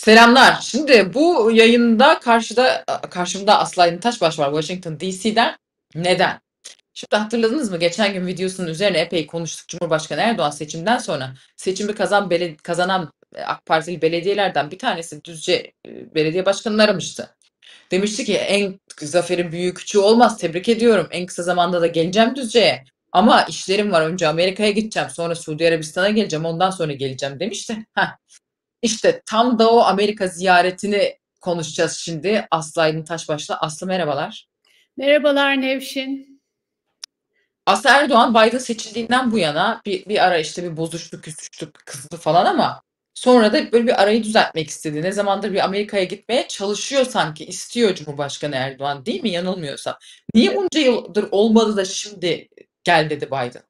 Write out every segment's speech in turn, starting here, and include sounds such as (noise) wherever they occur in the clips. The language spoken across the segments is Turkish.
Selamlar. Şimdi bu yayında karşıda karşımda Aslı Aydın Taşbaş var Washington DC'den. Neden? Şimdi hatırladınız mı? Geçen gün videosunun üzerine epey konuştuk. Cumhurbaşkanı Erdoğan seçimden sonra seçimi kazan bele, kazanan e, AK Partili belediyelerden bir tanesi Düzce e, belediye başkanını aramıştı. Demişti ki en zaferin büyük küçüğü olmaz tebrik ediyorum. En kısa zamanda da geleceğim Düzce'ye. Ama işlerim var önce Amerika'ya gideceğim sonra Suudi Arabistan'a geleceğim ondan sonra geleceğim demişti. Heh. İşte tam da o Amerika ziyaretini konuşacağız şimdi. Aslı Aydın Taşbaş'la. Aslı merhabalar. Merhabalar Nevşin. Aslı Erdoğan Biden seçildiğinden bu yana bir, bir ara işte bir bozuştu, küsüştü, kızdı falan ama sonra da böyle bir arayı düzeltmek istedi. Ne zamandır bir Amerika'ya gitmeye çalışıyor sanki. istiyor Cumhurbaşkanı Erdoğan değil mi? Yanılmıyorsam. Niye bunca yıldır olmadı da şimdi gel dedi Biden?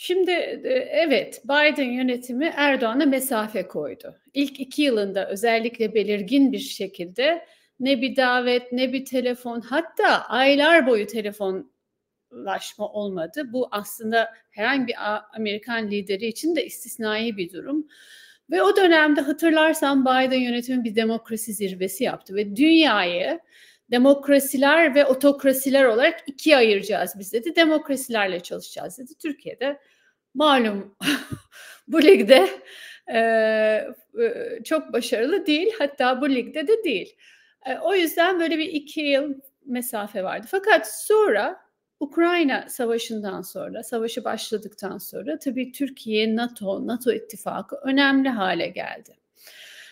Şimdi e, evet Biden yönetimi Erdoğan'a mesafe koydu. İlk iki yılında özellikle belirgin bir şekilde ne bir davet ne bir telefon hatta aylar boyu telefonlaşma olmadı. Bu aslında herhangi bir Amerikan lideri için de istisnai bir durum. Ve o dönemde hatırlarsan Biden yönetimi bir demokrasi zirvesi yaptı ve dünyayı demokrasiler ve otokrasiler olarak ikiye ayıracağız biz dedi. Demokrasilerle çalışacağız dedi. Türkiye'de malum (laughs) bu ligde e, çok başarılı değil. Hatta bu ligde de değil. E, o yüzden böyle bir iki yıl mesafe vardı. Fakat sonra Ukrayna savaşından sonra, savaşı başladıktan sonra tabii Türkiye, NATO, NATO ittifakı önemli hale geldi.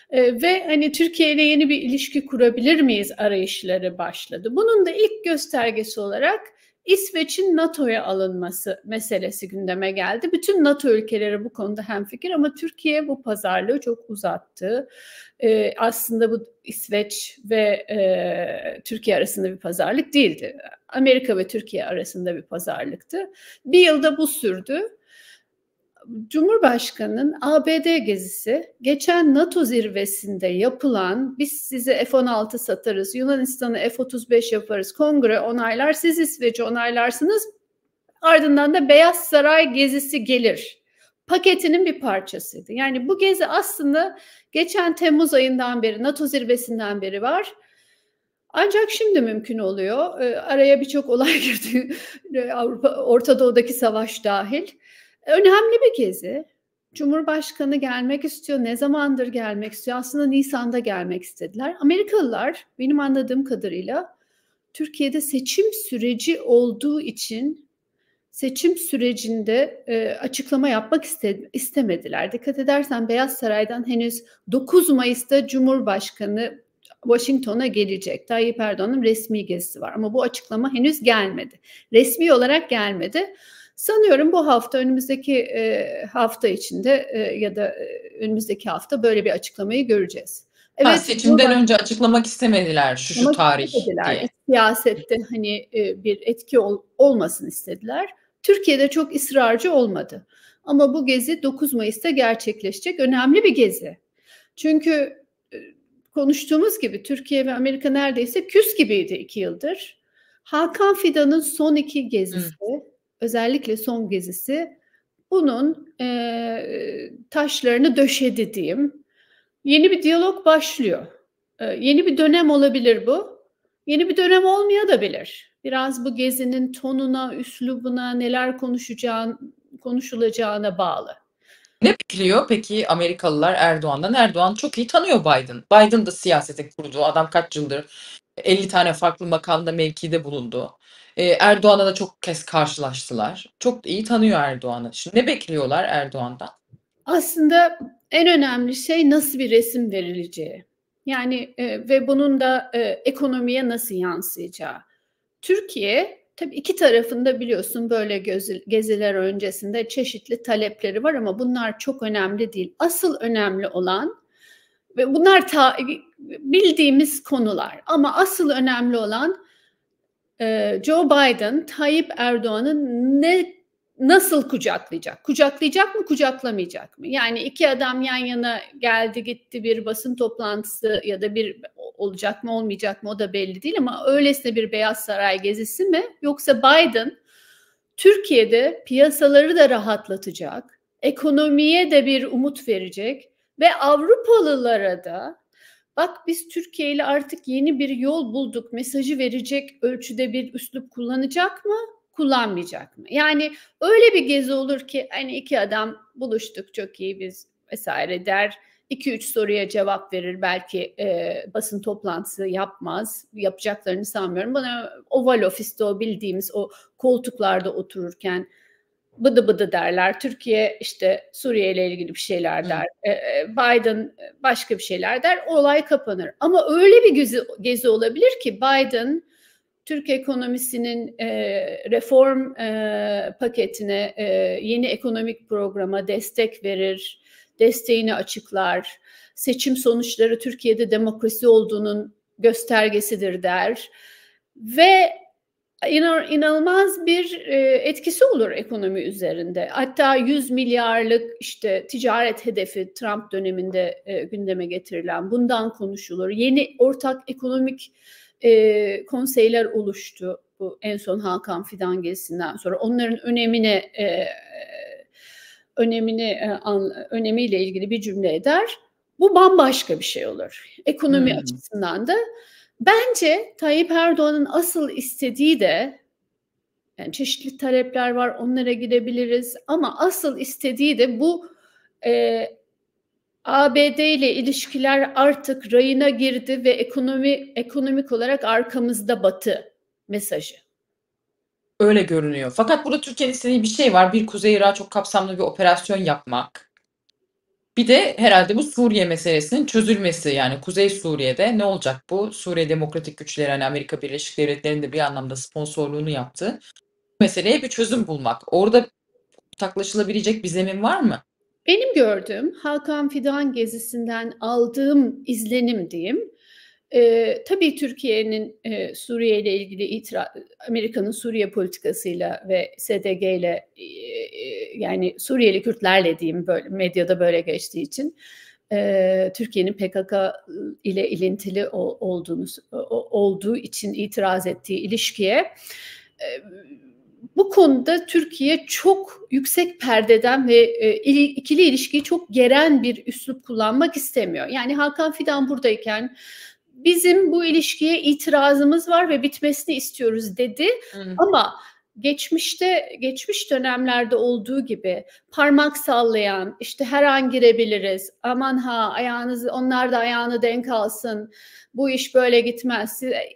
E, ve hani Türkiye ile yeni bir ilişki kurabilir miyiz arayışları başladı. Bunun da ilk göstergesi olarak İsveç'in NATO'ya alınması meselesi gündeme geldi. Bütün NATO ülkeleri bu konuda hemfikir ama Türkiye bu pazarlığı çok uzattı. Ee, aslında bu İsveç ve e, Türkiye arasında bir pazarlık değildi. Amerika ve Türkiye arasında bir pazarlıktı. Bir yılda bu sürdü. Cumhurbaşkanı'nın ABD gezisi geçen NATO zirvesinde yapılan biz size F-16 satarız, Yunanistan'a F-35 yaparız, kongre onaylar, siz İsveç'i onaylarsınız ardından da Beyaz Saray gezisi gelir paketinin bir parçasıydı. Yani bu gezi aslında geçen Temmuz ayından beri NATO zirvesinden beri var. Ancak şimdi mümkün oluyor. Ee, araya birçok olay (laughs) girdi. Ee, Avrupa Orta Doğu'daki savaş dahil. Önemli bir gezi. Cumhurbaşkanı gelmek istiyor. Ne zamandır gelmek istiyor? Aslında Nisan'da gelmek istediler. Amerikalılar benim anladığım kadarıyla Türkiye'de seçim süreci olduğu için seçim sürecinde e, açıklama yapmak iste, istemediler. Dikkat edersen Beyaz Saray'dan henüz 9 Mayıs'ta Cumhurbaşkanı Washington'a gelecek. Tayyip Erdoğan'ın resmi gezisi var ama bu açıklama henüz gelmedi. Resmi olarak gelmedi. Sanıyorum bu hafta önümüzdeki e, hafta içinde e, ya da e, önümüzdeki hafta böyle bir açıklamayı göreceğiz. Evet, ha, seçimden önce açıklamak istemediler şu şu tarih istemediler. diye. Siyasette hani e, bir etki ol, olmasın istediler. Türkiye'de çok ısrarcı olmadı. Ama bu gezi 9 Mayıs'ta gerçekleşecek önemli bir gezi. Çünkü e, konuştuğumuz gibi Türkiye ve Amerika neredeyse küs gibiydi iki yıldır. Hakan Fidan'ın son iki gezisi Hı özellikle son gezisi bunun e, taşlarını döşedi diyeyim. Yeni bir diyalog başlıyor. E, yeni bir dönem olabilir bu. Yeni bir dönem olmaya da bilir. Biraz bu gezinin tonuna, üslubuna, neler konuşacağın, konuşulacağına bağlı. Ne bekliyor peki Amerikalılar Erdoğan'dan? Erdoğan çok iyi tanıyor Biden. Biden da siyasete kurdu. Adam kaç yıldır 50 tane farklı makamda mevkide bulundu. E, ee, Erdoğan'a da çok kez karşılaştılar. Çok iyi tanıyor Erdoğan'ı. Şimdi ne bekliyorlar Erdoğan'dan? Aslında en önemli şey nasıl bir resim verileceği. Yani e, ve bunun da e, ekonomiye nasıl yansıyacağı. Türkiye tabii iki tarafında biliyorsun böyle geziler öncesinde çeşitli talepleri var ama bunlar çok önemli değil. Asıl önemli olan ve bunlar ta, bildiğimiz konular ama asıl önemli olan ee, Joe Biden Tayyip Erdoğan'ı ne nasıl kucaklayacak? Kucaklayacak mı, kucaklamayacak mı? Yani iki adam yan yana geldi gitti bir basın toplantısı ya da bir olacak mı olmayacak mı o da belli değil ama öylesine bir Beyaz Saray gezisi mi? Yoksa Biden Türkiye'de piyasaları da rahatlatacak, ekonomiye de bir umut verecek ve Avrupalılara da bak biz Türkiye ile artık yeni bir yol bulduk mesajı verecek ölçüde bir üslup kullanacak mı? kullanmayacak mı? Yani öyle bir gezi olur ki hani iki adam buluştuk çok iyi biz vesaire der. 2-3 soruya cevap verir belki e, basın toplantısı yapmaz yapacaklarını sanmıyorum. Bana oval ofiste o bildiğimiz o koltuklarda otururken bıdı bıdı derler. Türkiye işte Suriye ile ilgili bir şeyler der. E, e Biden e, başka bir şeyler der. Olay kapanır. Ama öyle bir gezi, gezi olabilir ki Biden Türk ekonomisinin e, reform e, paketine, e, yeni ekonomik programa destek verir, desteğini açıklar. Seçim sonuçları Türkiye'de demokrasi olduğunun göstergesidir der ve inanılmaz bir e, etkisi olur ekonomi üzerinde. Hatta 100 milyarlık işte ticaret hedefi Trump döneminde e, gündeme getirilen bundan konuşulur. Yeni ortak ekonomik e, konseyler oluştu bu en son Hakan Fidan gezisinden sonra. Onların önemine önemini önemiyle ilgili bir cümle eder. Bu bambaşka bir şey olur. Ekonomi hmm. açısından da Bence Tayyip Erdoğan'ın asıl istediği de yani çeşitli talepler var onlara gidebiliriz. ama asıl istediği de bu e, ABD ile ilişkiler artık rayına girdi ve ekonomi ekonomik olarak arkamızda batı mesajı. Öyle görünüyor. Fakat burada Türkiye'nin istediği bir şey var. Bir Kuzey Irak'a çok kapsamlı bir operasyon yapmak. Bir de herhalde bu Suriye meselesinin çözülmesi yani Kuzey Suriye'de ne olacak bu? Suriye Demokratik Güçleri hani Amerika Birleşik Devletleri'nin de bir anlamda sponsorluğunu yaptı. Bu meseleye bir çözüm bulmak. Orada taklaşılabilecek bir zemin var mı? Benim gördüğüm Hakan Fidan gezisinden aldığım izlenim diyeyim e, tabii Türkiye'nin e, Suriye ile ilgili itira, Amerika'nın Suriye politikasıyla ve SDG ile e, yani Suriyeli Kürtlerle diyeyim böyle medyada böyle geçtiği için e, Türkiye'nin PKK ile ilintili o, olduğunu olduğu için itiraz ettiği ilişkiye e, bu konuda Türkiye çok yüksek perdeden ve ikili ilişkiyi çok geren bir üslup kullanmak istemiyor. Yani Hakan Fidan buradayken bizim bu ilişkiye itirazımız var ve bitmesini istiyoruz dedi. Hı. Ama geçmişte geçmiş dönemlerde olduğu gibi parmak sallayan işte her an girebiliriz aman ha ayağınız onlar da ayağını denk alsın bu iş böyle gitmez e,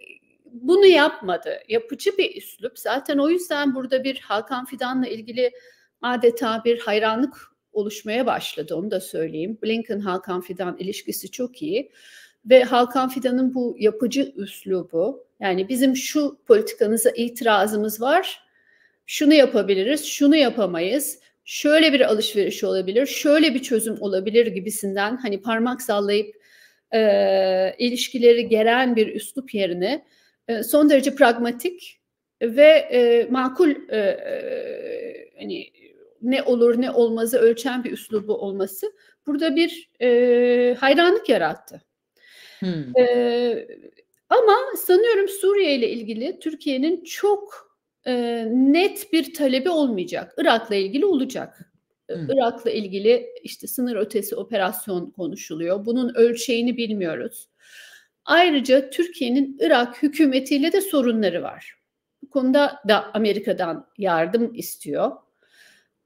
bunu yapmadı yapıcı bir üslup zaten o yüzden burada bir Hakan Fidan'la ilgili adeta bir hayranlık oluşmaya başladı onu da söyleyeyim Blinken Hakan Fidan ilişkisi çok iyi ve halkan Fidan'ın bu yapıcı üslubu yani bizim şu politikanıza itirazımız var. Şunu yapabiliriz, şunu yapamayız. Şöyle bir alışveriş olabilir, şöyle bir çözüm olabilir gibisinden hani parmak sallayıp e, ilişkileri geren bir üslup yerine e, son derece pragmatik ve e, makul e, e, hani ne olur ne olmazı ölçen bir üslubu olması burada bir e, hayranlık yarattı. Hmm. E, ama sanıyorum Suriye ile ilgili Türkiye'nin çok e, net bir talebi olmayacak. Irak'la ilgili olacak. Hmm. Irak'la ilgili işte sınır ötesi operasyon konuşuluyor. Bunun ölçeğini bilmiyoruz. Ayrıca Türkiye'nin Irak hükümetiyle de sorunları var. Bu konuda da Amerika'dan yardım istiyor.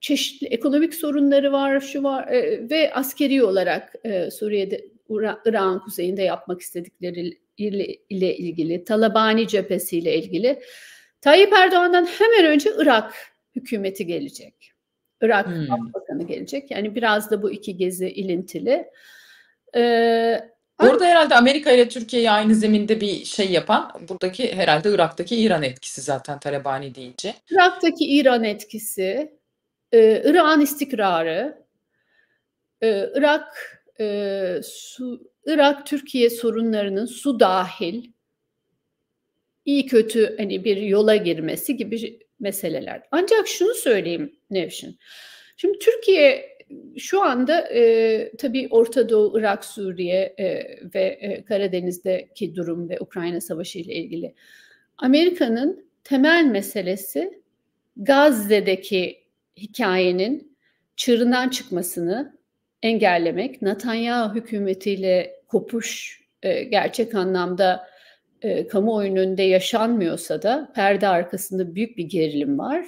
Çeşitli ekonomik sorunları var, şu var e, ve askeri olarak e, Suriye'de Irak'ın kuzeyinde yapmak istedikleri ile, ilgili, Talabani cephesiyle ilgili Tayyip Erdoğan'dan hemen önce Irak hükümeti gelecek. Irak hmm. Bakanı gelecek. Yani biraz da bu iki gezi ilintili. Ee, Orada herhalde Amerika ile Türkiye'yi aynı zeminde bir şey yapan buradaki herhalde Irak'taki İran etkisi zaten Talebani deyince. Irak'taki İran etkisi, e, İran istikrarı, e, Irak e, su, Irak-Türkiye sorunlarının su dahil iyi kötü hani bir yola girmesi gibi meseleler. Ancak şunu söyleyeyim Nevşin. Şimdi Türkiye şu anda e, tabii Orta Doğu, Irak, Suriye e, ve e, Karadeniz'deki durum ve Ukrayna Savaşı ile ilgili Amerika'nın temel meselesi Gazze'deki hikayenin çığırından çıkmasını engellemek, Netanyahu hükümetiyle kopuş e, gerçek anlamda e, kamuoyunun önünde yaşanmıyorsa da perde arkasında büyük bir gerilim var.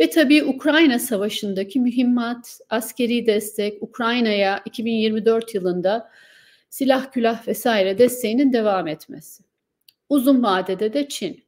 Ve tabii Ukrayna Savaşı'ndaki mühimmat, askeri destek, Ukrayna'ya 2024 yılında silah külah vesaire desteğinin devam etmesi. Uzun vadede de Çin.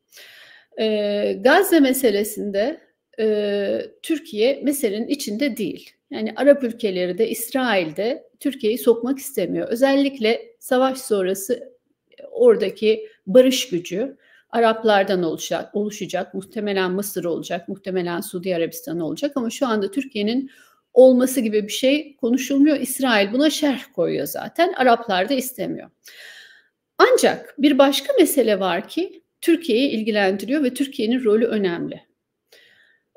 E, Gazze meselesinde e, Türkiye meselenin içinde değil yani Arap ülkeleri de İsrail'de Türkiye'yi sokmak istemiyor. Özellikle savaş sonrası e, oradaki barış gücü Araplardan oluşacak, oluşacak muhtemelen Mısır olacak, muhtemelen Suudi Arabistan olacak ama şu anda Türkiye'nin olması gibi bir şey konuşulmuyor. İsrail buna şerh koyuyor zaten. Araplar da istemiyor. Ancak bir başka mesele var ki Türkiye'yi ilgilendiriyor ve Türkiye'nin rolü önemli.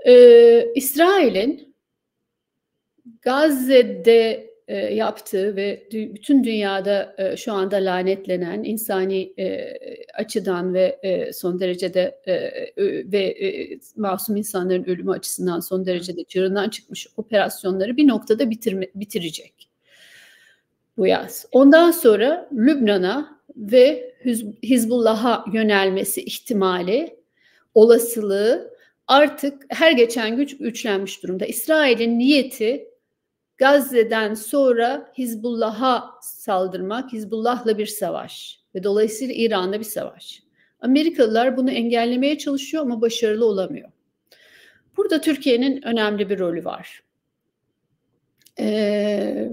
Ee, İsrail'in Gazze'de e, yaptığı ve dü bütün dünyada e, şu anda lanetlenen insani e, açıdan ve e, son derecede e, ve e, masum insanların ölümü açısından son derecede çığırından çıkmış operasyonları bir noktada bitirme, bitirecek bu yaz. Ondan sonra Lübnan'a ve Hizbullah'a yönelmesi ihtimali, olasılığı artık her geçen güç güçlenmiş durumda. İsrail'in niyeti Gazze'den sonra Hizbullah'a saldırmak, Hizbullah'la bir savaş ve dolayısıyla İran'da bir savaş. Amerikalılar bunu engellemeye çalışıyor ama başarılı olamıyor. Burada Türkiye'nin önemli bir rolü var. Ee,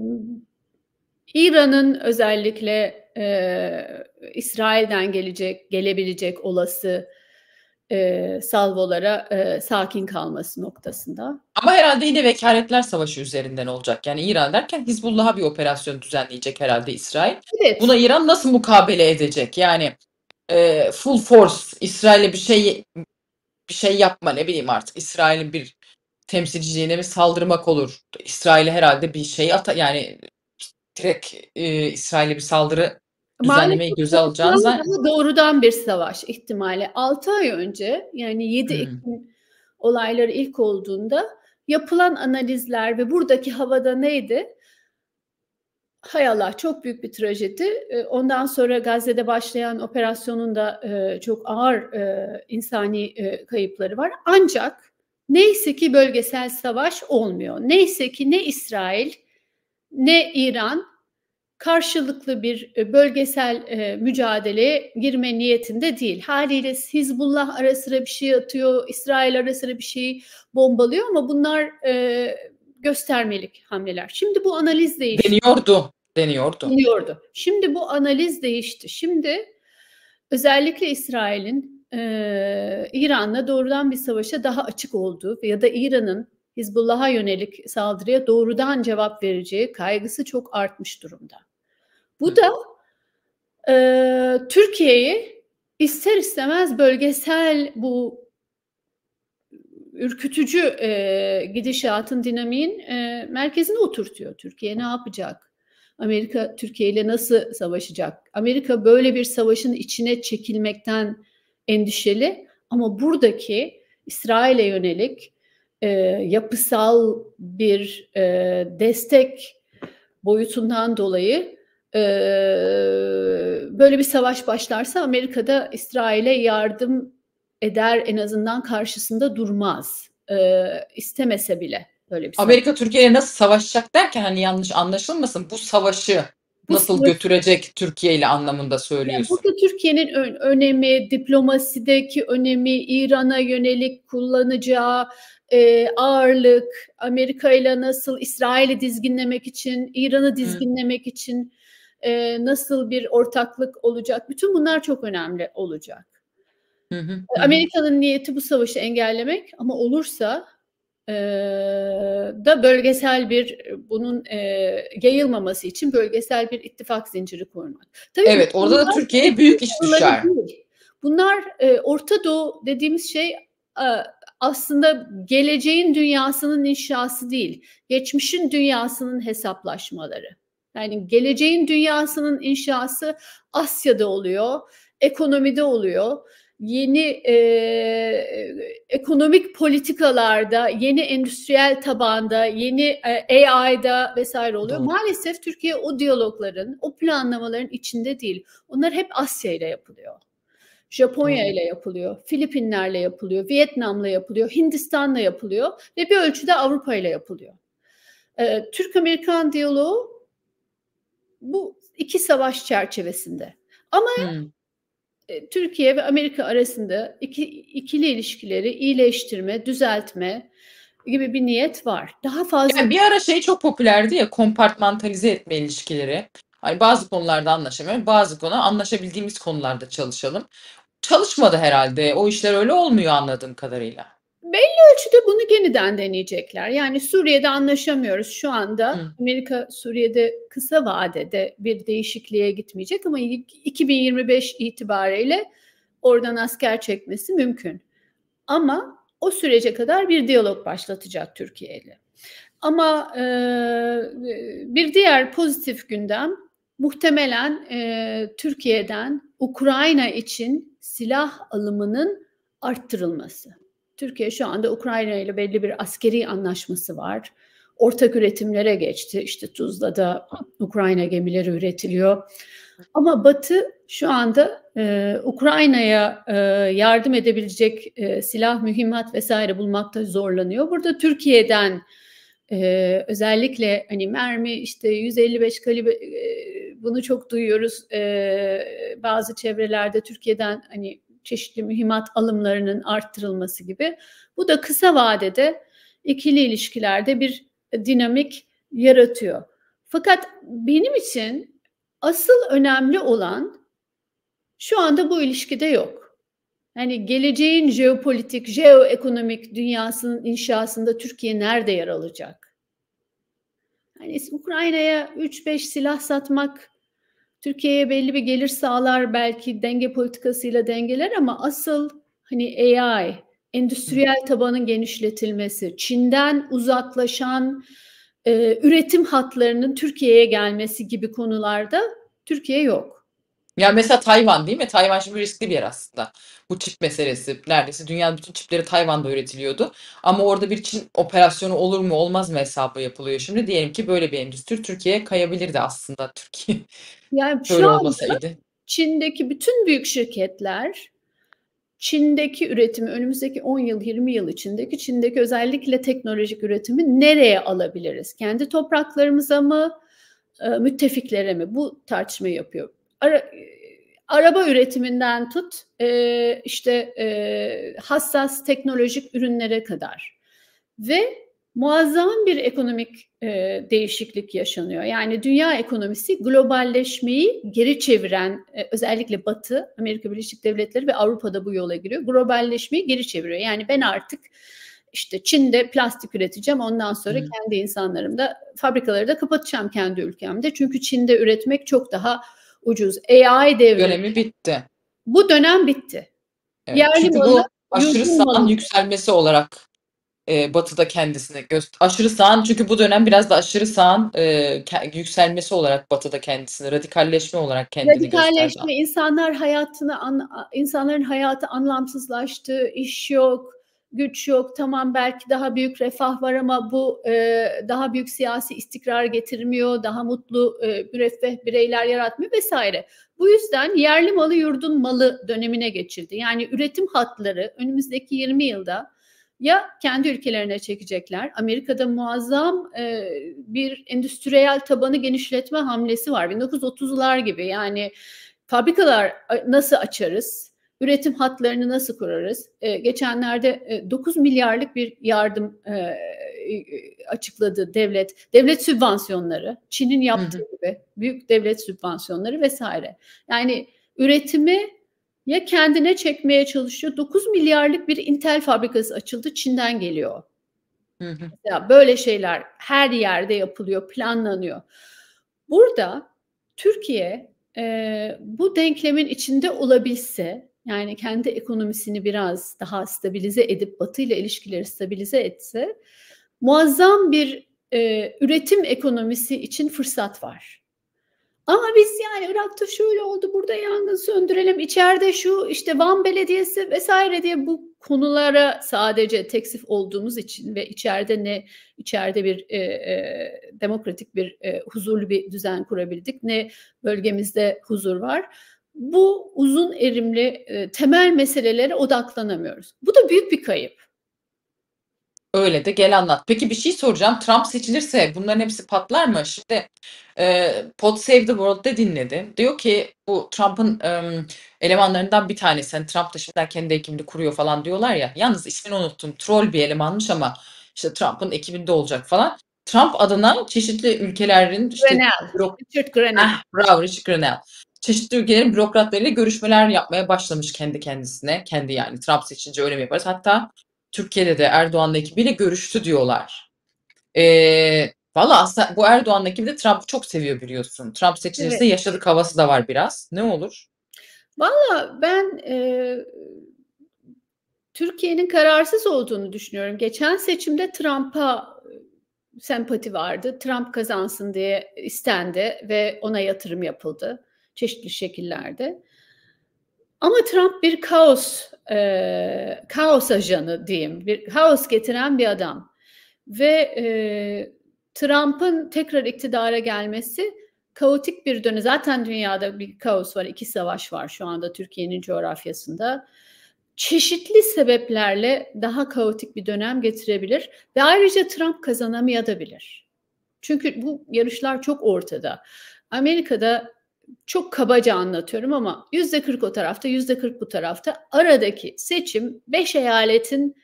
İran'ın özellikle e, İsrail'den gelecek, gelebilecek olası e, salvolara e, sakin kalması noktasında. Ama herhalde yine vekaletler savaşı üzerinden olacak. Yani İran derken Hizbullah'a bir operasyon düzenleyecek herhalde İsrail. Evet. Buna İran nasıl mukabele edecek? Yani e, full force İsrail'e bir şey bir şey yapma ne bileyim artık İsrail'in bir temsilciliğine mi saldırmak olur? İsrail'e herhalde bir şey ata yani direkt e, İsrail'e bir saldırı düzenlemeyi göze alacağınıza. Doğrudan bir savaş ihtimali. 6 ay önce yani 7 hmm. Ekim olayları ilk olduğunda yapılan analizler ve buradaki havada neydi? Hay Allah çok büyük bir trajedi. Ee, ondan sonra Gazze'de başlayan operasyonun da e, çok ağır e, insani e, kayıpları var. Ancak neyse ki bölgesel savaş olmuyor. Neyse ki ne İsrail ne İran karşılıklı bir e, bölgesel e, mücadeleye girme niyetinde değil. Haliyle Hizbullah ara sıra bir şey atıyor, İsrail ara sıra bir şey bombalıyor ama bunlar e, göstermelik hamleler. Şimdi bu analiz değişti. Deniyordu, deniyordu. Deniyordu. Şimdi bu analiz değişti. Şimdi özellikle İsrail'in e, İran'la doğrudan bir savaşa daha açık olduğu ya da İran'ın Hizbullah'a yönelik saldırıya doğrudan cevap vereceği kaygısı çok artmış durumda. Bu da e, Türkiye'yi ister istemez bölgesel bu ürkütücü e, gidişatın dinamiğin e, merkezine oturtuyor. Türkiye ne yapacak? Amerika Türkiye ile nasıl savaşacak? Amerika böyle bir savaşın içine çekilmekten endişeli ama buradaki İsrail'e yönelik e, yapısal bir e, destek boyutundan dolayı ee, böyle bir savaş başlarsa Amerika da İsrail'e yardım eder en azından karşısında durmaz e, istemese bile böyle bir Amerika savaş. Türkiye'ye nasıl savaşacak derken hani yanlış anlaşılmasın bu savaşı nasıl bu, götürecek Türkiye ile anlamında söylüyorsun. Yani burada Türkiye'nin ön, önemi, diplomasideki önemi, İran'a yönelik kullanacağı e, ağırlık, Amerika ile nasıl İsrail'i dizginlemek için, İran'ı dizginlemek Hı. için e, nasıl bir ortaklık olacak? Bütün bunlar çok önemli olacak. Hı hı, Amerika'nın niyeti bu savaşı engellemek ama olursa e, da bölgesel bir bunun e, yayılmaması için bölgesel bir ittifak zinciri kurmak. Tabii evet bunlar, orada da Türkiye'ye büyük iş düşer. Değil. Bunlar e, Orta Doğu dediğimiz şey e, aslında geleceğin dünyasının inşası değil, geçmişin dünyasının hesaplaşmaları. Yani geleceğin dünyasının inşası Asya'da oluyor, ekonomide oluyor. Yeni e, ekonomik politikalarda, yeni endüstriyel tabanda, yeni e, AI'da vesaire oluyor. Doğru. Maalesef Türkiye o diyalogların, o planlamaların içinde değil. Onlar hep Asya ile yapılıyor. Japonya ile yapılıyor, Filipinlerle yapılıyor, Vietnam'la yapılıyor, Hindistan'la yapılıyor ve bir ölçüde Avrupa ile yapılıyor. Türk-Amerikan diyaloğu bu iki savaş çerçevesinde. Ama hmm. E, Türkiye ve Amerika arasında iki, ikili ilişkileri iyileştirme, düzeltme gibi bir niyet var. Daha fazla... Yani bir ara şey çok popülerdi ya kompartmantalize etme ilişkileri. Hani bazı konularda anlaşamıyorum, bazı konu anlaşabildiğimiz konularda çalışalım. Çalışmadı herhalde. O işler öyle olmuyor anladığım kadarıyla. Belli ölçüde bunu yeniden deneyecekler. Yani Suriye'de anlaşamıyoruz şu anda. Hı. Amerika Suriye'de kısa vadede bir değişikliğe gitmeyecek ama 2025 itibariyle oradan asker çekmesi mümkün. Ama o sürece kadar bir diyalog başlatacak Türkiye ile. Ama e, bir diğer pozitif gündem muhtemelen e, Türkiye'den Ukrayna için silah alımının arttırılması. Türkiye şu anda Ukrayna ile belli bir askeri anlaşması var. Ortak üretimlere geçti. İşte tuzla da Ukrayna gemileri üretiliyor. Ama Batı şu anda e, Ukrayna'ya e, yardım edebilecek e, silah, mühimmat vesaire bulmakta zorlanıyor. Burada Türkiye'den e, özellikle hani mermi işte 155 kalibre e, bunu çok duyuyoruz. E, bazı çevrelerde Türkiye'den hani çeşitli mühimmat alımlarının arttırılması gibi. Bu da kısa vadede ikili ilişkilerde bir dinamik yaratıyor. Fakat benim için asıl önemli olan şu anda bu ilişkide yok. Yani geleceğin jeopolitik, jeoekonomik dünyasının inşasında Türkiye nerede yer alacak? Yani Ukrayna'ya 3-5 silah satmak Türkiye'ye belli bir gelir sağlar belki denge politikasıyla dengeler ama asıl hani AI, endüstriyel tabanın genişletilmesi, Çin'den uzaklaşan e, üretim hatlarının Türkiye'ye gelmesi gibi konularda Türkiye yok. Ya mesela Tayvan değil mi? Tayvan şimdi riskli bir yer aslında. Bu çip meselesi neredeyse dünyanın bütün çipleri Tayvan'da üretiliyordu. Ama orada bir Çin operasyonu olur mu olmaz mı hesabı yapılıyor şimdi. Diyelim ki böyle bir endüstri Türkiye'ye kayabilirdi aslında Türkiye. Yani (laughs) şu böyle anda olmasaydı. Çin'deki bütün büyük şirketler Çin'deki üretimi önümüzdeki 10 yıl 20 yıl içindeki Çin'deki özellikle teknolojik üretimi nereye alabiliriz? Kendi topraklarımıza mı, müttefiklere mi? Bu tartışmayı yapıyor ara, e, araba üretiminden tut e, işte e, hassas teknolojik ürünlere kadar ve muazzam bir ekonomik e, değişiklik yaşanıyor. Yani dünya ekonomisi globalleşmeyi geri çeviren e, özellikle Batı, Amerika Birleşik Devletleri ve Avrupa'da bu yola giriyor. Globalleşmeyi geri çeviriyor. Yani ben artık işte Çin'de plastik üreteceğim. Ondan sonra hmm. kendi insanlarımda fabrikaları da kapatacağım kendi ülkemde. Çünkü Çin'de üretmek çok daha ucuz. AI devrimi. Dönemi bitti. Bu dönem bitti. Evet, Yerli çünkü malı, bu aşırı sağın malı. yükselmesi olarak e, batıda kendisine göster aşırı sağın çünkü bu dönem biraz da aşırı sağın e, yükselmesi olarak batıda kendisine radikalleşme olarak kendini gösterdi. radikalleşme gösterdi. insanlar hayatını an- insanların hayatı anlamsızlaştı iş yok güç yok. Tamam belki daha büyük refah var ama bu e, daha büyük siyasi istikrar getirmiyor, daha mutlu e, müreffeh bireyler yaratmıyor vesaire. Bu yüzden yerli malı yurdun malı dönemine geçildi. Yani üretim hatları önümüzdeki 20 yılda ya kendi ülkelerine çekecekler. Amerika'da muazzam e, bir endüstriyel tabanı genişletme hamlesi var. 1930'lar gibi yani fabrikalar e, nasıl açarız? üretim hatlarını nasıl kurarız? E, geçenlerde e, 9 milyarlık bir yardım e, açıkladı devlet. Devlet sübvansiyonları, Çin'in yaptığı gibi büyük devlet sübvansiyonları vesaire. Yani üretimi ya kendine çekmeye çalışıyor. 9 milyarlık bir Intel fabrikası açıldı. Çin'den geliyor. Hı hı. Ya böyle şeyler her yerde yapılıyor, planlanıyor. Burada Türkiye e, bu denklemin içinde olabilse yani kendi ekonomisini biraz daha stabilize edip Batı ile ilişkileri stabilize etse muazzam bir e, üretim ekonomisi için fırsat var. Ama biz yani Irak'ta şöyle oldu, burada yangın söndürelim, içeride şu işte Van Belediyesi vesaire diye bu konulara sadece teksif olduğumuz için ve içeride ne içeride bir e, e, demokratik bir e, huzurlu bir düzen kurabildik ne bölgemizde huzur var bu uzun erimli e, temel meselelere odaklanamıyoruz. Bu da büyük bir kayıp. Öyle de gel anlat. Peki bir şey soracağım. Trump seçilirse bunların hepsi patlar mı? Şimdi e, Pod Save the World'de dinledi. Diyor ki bu Trump'ın e, elemanlarından bir tanesi. Yani Trump da şimdi kendi ekibini kuruyor falan diyorlar ya. Yalnız ismini unuttum. Troll bir elemanmış ama işte Trump'ın ekibinde olacak falan. Trump adına çeşitli ülkelerin işte Grenell. Bürok- Richard Grenell. Ah, bravo Richard Grenell çeşitli ülkelerin bürokratlarıyla görüşmeler yapmaya başlamış kendi kendisine. Kendi yani Trump seçince öyle mi yaparız? Hatta Türkiye'de de Erdoğan'la ekibiyle görüştü diyorlar. Ee, Valla bu Erdoğan'la ekibi de Trump'ı çok seviyor biliyorsun. Trump seçilirse evet. yaşadık havası da var biraz. Ne olur? Valla ben e, Türkiye'nin kararsız olduğunu düşünüyorum. Geçen seçimde Trump'a e, sempati vardı. Trump kazansın diye istendi ve ona yatırım yapıldı çeşitli şekillerde. Ama Trump bir kaos, e, kaos ajanı diyeyim, bir kaos getiren bir adam. Ve e, Trump'ın tekrar iktidara gelmesi kaotik bir dönü. Zaten dünyada bir kaos var, iki savaş var şu anda Türkiye'nin coğrafyasında. Çeşitli sebeplerle daha kaotik bir dönem getirebilir ve ayrıca Trump kazanamayabilir. Çünkü bu yarışlar çok ortada. Amerika'da çok kabaca anlatıyorum ama yüzde 40 o tarafta, yüzde 40 bu tarafta. Aradaki seçim 5 eyaletin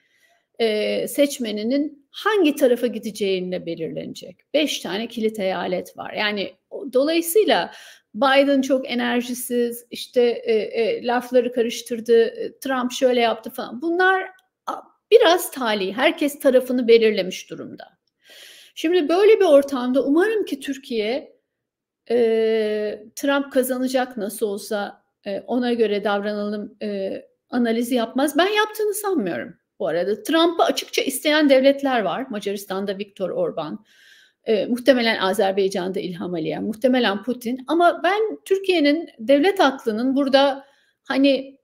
e, seçmeninin hangi tarafa gideceğinle belirlenecek. 5 tane kilit eyalet var. Yani dolayısıyla Biden çok enerjisiz, işte e, e, lafları karıştırdı, e, Trump şöyle yaptı falan. Bunlar biraz talih, herkes tarafını belirlemiş durumda. Şimdi böyle bir ortamda umarım ki Türkiye e, Trump kazanacak nasıl olsa e, ona göre davranalım e, analizi yapmaz. Ben yaptığını sanmıyorum bu arada. Trump'ı açıkça isteyen devletler var. Macaristan'da Viktor Orban, e, muhtemelen Azerbaycan'da İlham Aliyev, muhtemelen Putin. Ama ben Türkiye'nin devlet aklının burada hani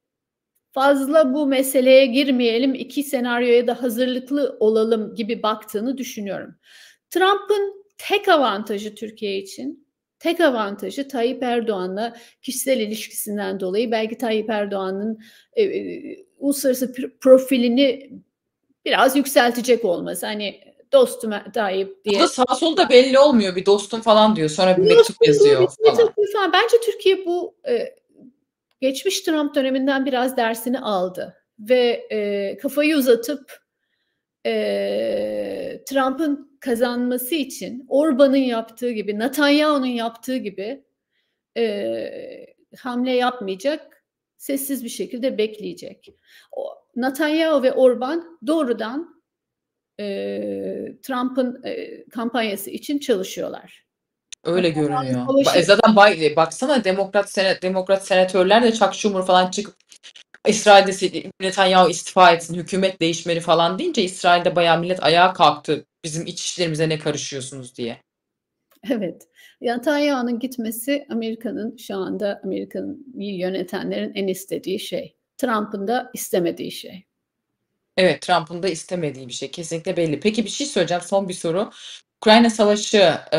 fazla bu meseleye girmeyelim, iki senaryoya da hazırlıklı olalım gibi baktığını düşünüyorum. Trump'ın tek avantajı Türkiye için Tek avantajı Tayyip Erdoğan'la kişisel ilişkisinden dolayı belki Tayyip Erdoğan'ın e, e, uluslararası profilini biraz yükseltecek olması. Hani dostum e, Tayyip diye. Burada sağ sol da belli olmuyor. Bir dostum falan diyor. Sonra bir mektup yazıyor bir falan. falan. Bence Türkiye bu e, geçmiş Trump döneminden biraz dersini aldı. Ve e, kafayı uzatıp e, Trump'ın kazanması için Orban'ın yaptığı gibi, Netanyahu'nun yaptığı gibi e, hamle yapmayacak, sessiz bir şekilde bekleyecek. O, Netanyahu ve Orban doğrudan e, Trump'ın e, kampanyası için çalışıyorlar. Öyle Netanyahu görünüyor. Savaşı... Zaten bay, e, baksana demokrat senet, demokrat senatörler de Chuck Schumer falan çıkıp İsrail'de Netanyahu istifa etsin, hükümet değişmeli falan deyince İsrail'de bayağı millet ayağa kalktı bizim iç işlerimize ne karışıyorsunuz diye. Evet. Netanyahu'nun gitmesi Amerika'nın şu anda Amerika'nın yönetenlerin en istediği şey. Trump'ın da istemediği şey. Evet Trump'ın da istemediği bir şey kesinlikle belli. Peki bir şey söyleyeceğim son bir soru. Ukrayna Savaşı e,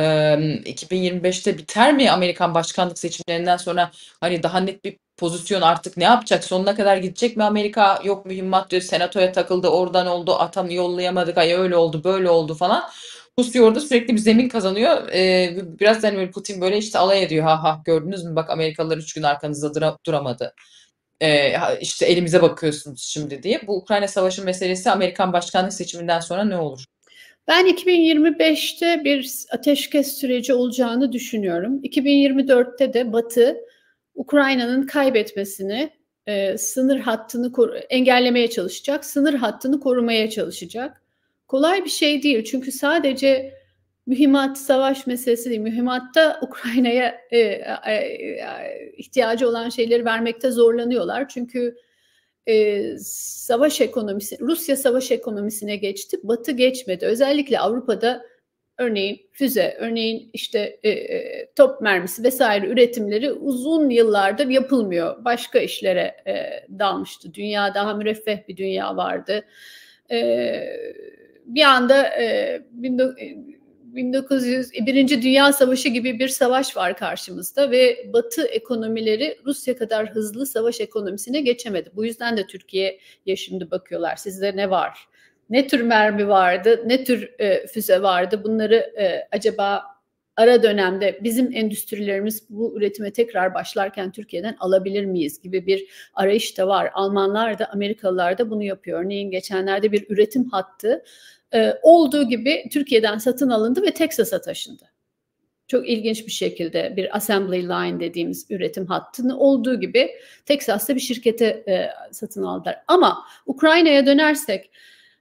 2025'te biter mi Amerikan başkanlık seçimlerinden sonra hani daha net bir pozisyon artık ne yapacak sonuna kadar gidecek mi Amerika yok mühimmat diyor senatoya takıldı oradan oldu atam yollayamadık ay öyle oldu böyle oldu falan. Rusya orada sürekli bir zemin kazanıyor. Ee, biraz hani Putin böyle işte alay ediyor. Ha ha gördünüz mü bak Amerikalılar üç gün arkanızda dura, duramadı. Ee, işte elimize bakıyorsunuz şimdi diye. Bu Ukrayna Savaşı meselesi Amerikan başkanlık seçiminden sonra ne olur? Ben 2025'te bir ateşkes süreci olacağını düşünüyorum. 2024'te de Batı Ukrayna'nın kaybetmesini, e, sınır hattını engellemeye çalışacak, sınır hattını korumaya çalışacak. Kolay bir şey değil çünkü sadece mühimmat savaş meselesi değil. Mühimmatta Ukrayna'ya e, e, ihtiyacı olan şeyleri vermekte zorlanıyorlar. Çünkü e, savaş ekonomisi, Rusya savaş ekonomisine geçti. Batı geçmedi. Özellikle Avrupa'da örneğin füze, örneğin işte e, e top mermisi vesaire üretimleri uzun yıllardır yapılmıyor. Başka işlere e, dalmıştı. Dünya daha müreffeh bir dünya vardı. E, bir anda e, 1900 e, Birinci Dünya Savaşı gibi bir savaş var karşımızda ve Batı ekonomileri Rusya kadar hızlı savaş ekonomisine geçemedi. Bu yüzden de Türkiye'ye şimdi bakıyorlar. Sizde ne var? Ne tür mermi vardı? Ne tür e, füze vardı? Bunları e, acaba ara dönemde bizim endüstrilerimiz bu üretime tekrar başlarken Türkiye'den alabilir miyiz gibi bir arayış da var. Almanlar da Amerikalılar da bunu yapıyor. Örneğin geçenlerde bir üretim hattı e, olduğu gibi Türkiye'den satın alındı ve Texas'a taşındı. Çok ilginç bir şekilde bir assembly line dediğimiz üretim hattını olduğu gibi Texas'ta bir şirkete e, satın aldılar. Ama Ukrayna'ya dönersek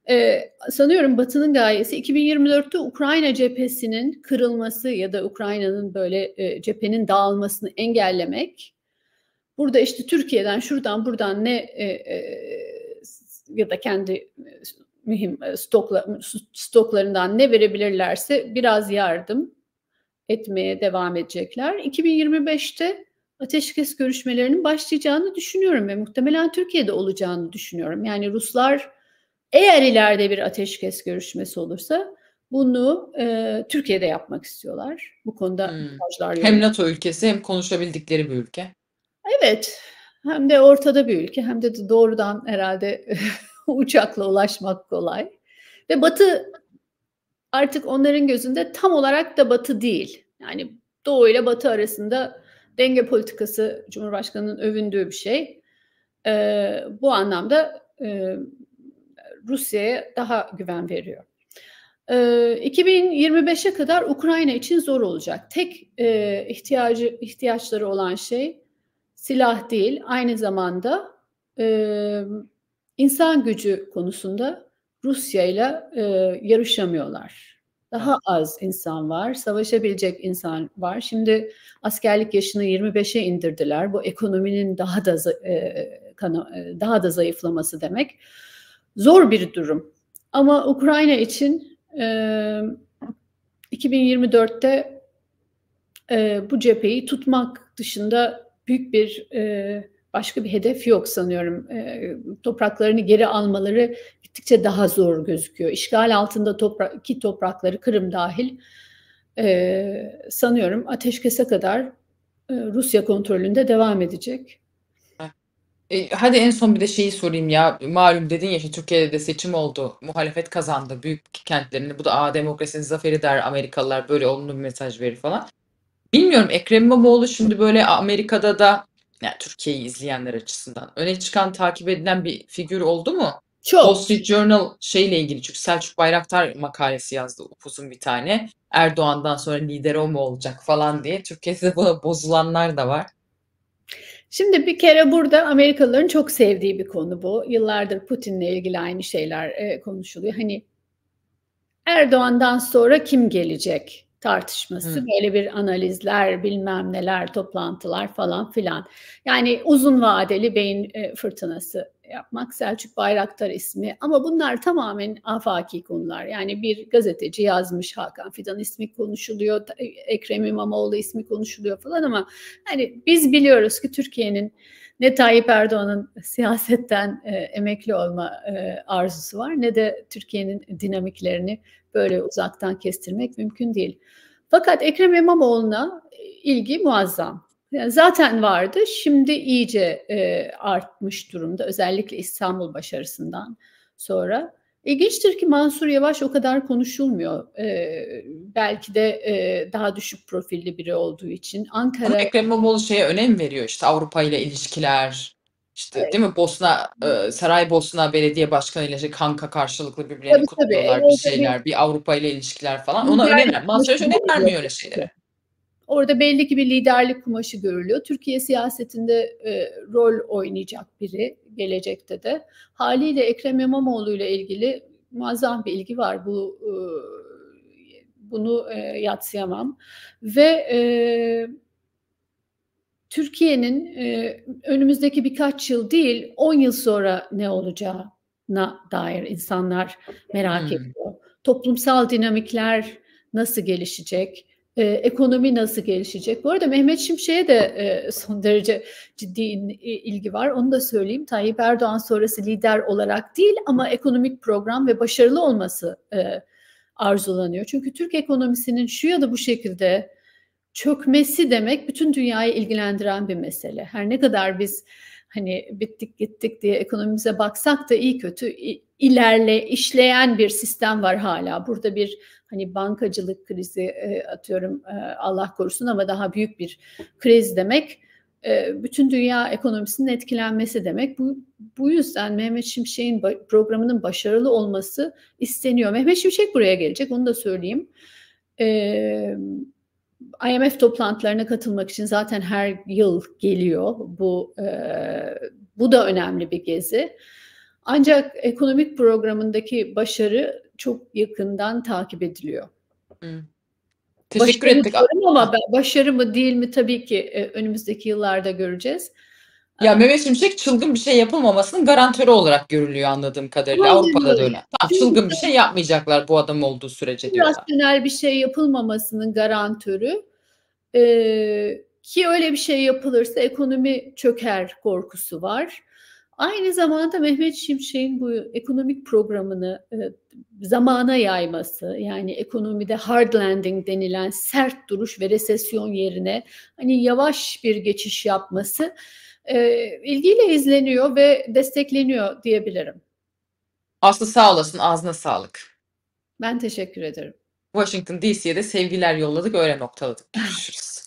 e, sanıyorum Batı'nın gayesi 2024'te Ukrayna cephesinin kırılması ya da Ukrayna'nın böyle e, cephenin dağılmasını engellemek. Burada işte Türkiye'den şuradan buradan ne e, e, ya da kendi e, mühim e, stokla, stoklarından ne verebilirlerse biraz yardım etmeye devam edecekler. 2025'te ateşkes görüşmelerinin başlayacağını düşünüyorum ve muhtemelen Türkiye'de olacağını düşünüyorum. Yani Ruslar eğer ileride bir ateşkes görüşmesi olursa bunu e, Türkiye'de yapmak istiyorlar. Bu konuda hmm. hem NATO ülkesi hem konuşabildikleri bir ülke. Evet. Hem de ortada bir ülke hem de doğrudan herhalde (laughs) uçakla ulaşmak kolay. Ve Batı artık onların gözünde tam olarak da Batı değil. Yani Doğu ile Batı arasında denge politikası Cumhurbaşkanı'nın övündüğü bir şey. Ee, bu anlamda e, Rusya'ya daha güven veriyor. Ee, 2025'e kadar Ukrayna için zor olacak. Tek e, ihtiyacı ihtiyaçları olan şey silah değil, aynı zamanda e, İnsan gücü konusunda Rusya ile e, yarışamıyorlar. Daha az insan var, savaşabilecek insan var. Şimdi askerlik yaşını 25'e indirdiler. Bu ekonominin daha da e, e, daha da zayıflaması demek. Zor bir durum. Ama Ukrayna için 2024'te bu cepheyi tutmak dışında büyük bir e, başka bir hedef yok sanıyorum. E, topraklarını geri almaları gittikçe daha zor gözüküyor. İşgal altında toprak, ki toprakları Kırım dahil e, sanıyorum ateşkese kadar e, Rusya kontrolünde devam edecek. E, hadi en son bir de şeyi sorayım ya. Malum dedin ya işte Türkiye'de de seçim oldu. Muhalefet kazandı büyük kentlerini. Bu da a demokrasinin zaferi der Amerikalılar böyle olumlu bir mesaj verir falan. Bilmiyorum Ekrem İmamoğlu şimdi böyle Amerika'da da yani Türkiye'yi izleyenler açısından öne çıkan takip edilen bir figür oldu mu? Çok. Wall Street Journal şeyle ilgili çünkü Selçuk Bayraktar makalesi yazdı upuzun bir tane. Erdoğan'dan sonra lider o mu olacak falan diye. Türkiye'de buna (laughs) bozulanlar da var. Şimdi bir kere burada Amerikalıların çok sevdiği bir konu bu. Yıllardır Putin'le ilgili aynı şeyler konuşuluyor. Hani Erdoğan'dan sonra kim gelecek? tartışması, evet. böyle bir analizler, bilmem neler, toplantılar falan filan. Yani uzun vadeli beyin e, fırtınası yapmak Selçuk Bayraktar ismi ama bunlar tamamen afaki konular. Yani bir gazeteci yazmış Hakan Fidan ismi konuşuluyor, e, Ekrem İmamoğlu ismi konuşuluyor falan ama hani biz biliyoruz ki Türkiye'nin ne Tayyip Erdoğan'ın siyasetten e, emekli olma e, arzusu var ne de Türkiye'nin dinamiklerini böyle uzaktan kestirmek mümkün değil. Fakat Ekrem İmamoğlu'na e, ilgi muazzam. Yani zaten vardı, şimdi iyice e, artmış durumda. Özellikle İstanbul başarısından sonra. İlginçtir e, ki Mansur Yavaş o kadar konuşulmuyor. Ee, belki de e, daha düşük profilli biri olduğu için. Ankara... Ama Ekrem İmamoğlu şeye önem veriyor işte Avrupa ile ilişkiler, işte evet. değil mi Bosna e, Bosna Belediye Başkanı ile işte kanka karşılıklı birbirlerini tabii, kutluyorlar tabii, bir şeyler, bir Avrupa ile ilişkiler falan. Ona önem Mansur Yavaş önem vermiyor öyle şeylere. Orada belli ki bir liderlik kumaşı görülüyor. Türkiye siyasetinde e, rol oynayacak biri gelecekte de. Haliyle Ekrem İmamoğlu ile ilgili muazzam bir ilgi var. Bu e, bunu e, yatsıyamam. Ve e, Türkiye'nin e, önümüzdeki birkaç yıl değil 10 yıl sonra ne olacağına dair insanlar merak hmm. ediyor. Toplumsal dinamikler nasıl gelişecek? e, ekonomi nasıl gelişecek? Bu arada Mehmet Şimşek'e de e, son derece ciddi ilgi var. Onu da söyleyeyim. Tayyip Erdoğan sonrası lider olarak değil ama ekonomik program ve başarılı olması e, arzulanıyor. Çünkü Türk ekonomisinin şu ya da bu şekilde çökmesi demek bütün dünyayı ilgilendiren bir mesele. Her ne kadar biz hani bittik gittik diye ekonomimize baksak da iyi kötü ilerle işleyen bir sistem var hala. Burada bir hani bankacılık krizi e, atıyorum e, Allah korusun ama daha büyük bir kriz demek e, bütün dünya ekonomisinin etkilenmesi demek. Bu, bu yüzden Mehmet Şimşek'in programının başarılı olması isteniyor. Mehmet Şimşek buraya gelecek onu da söyleyeyim. Eee IMF toplantılarına katılmak için zaten her yıl geliyor. Bu e, bu da önemli bir gezi. Ancak ekonomik programındaki başarı çok yakından takip ediliyor. Hmm. Teşekkür başarı ettik. Ama başarı mı değil mi tabii ki e, önümüzdeki yıllarda göreceğiz. Ya ee, Mehmet Şimşek çılgın bir şey yapılmamasının garantörü olarak görülüyor anladığım kadarıyla. Aynen Avrupa'da öyle. da öyle. Tamam çılgın bir şey yapmayacaklar bu adam olduğu sürece diyorlar. Rasyonel bir şey yapılmamasının garantörü ee, ki öyle bir şey yapılırsa ekonomi çöker korkusu var. Aynı zamanda Mehmet Şimşek'in bu ekonomik programını e, zamana yayması yani ekonomide hard landing denilen sert duruş ve resesyon yerine hani yavaş bir geçiş yapması e, ilgiyle izleniyor ve destekleniyor diyebilirim. Aslı sağ olasın ağzına sağlık. Ben teşekkür ederim. Washington DC'ye de sevgiler yolladık öyle noktaladık. (laughs) Görüşürüz.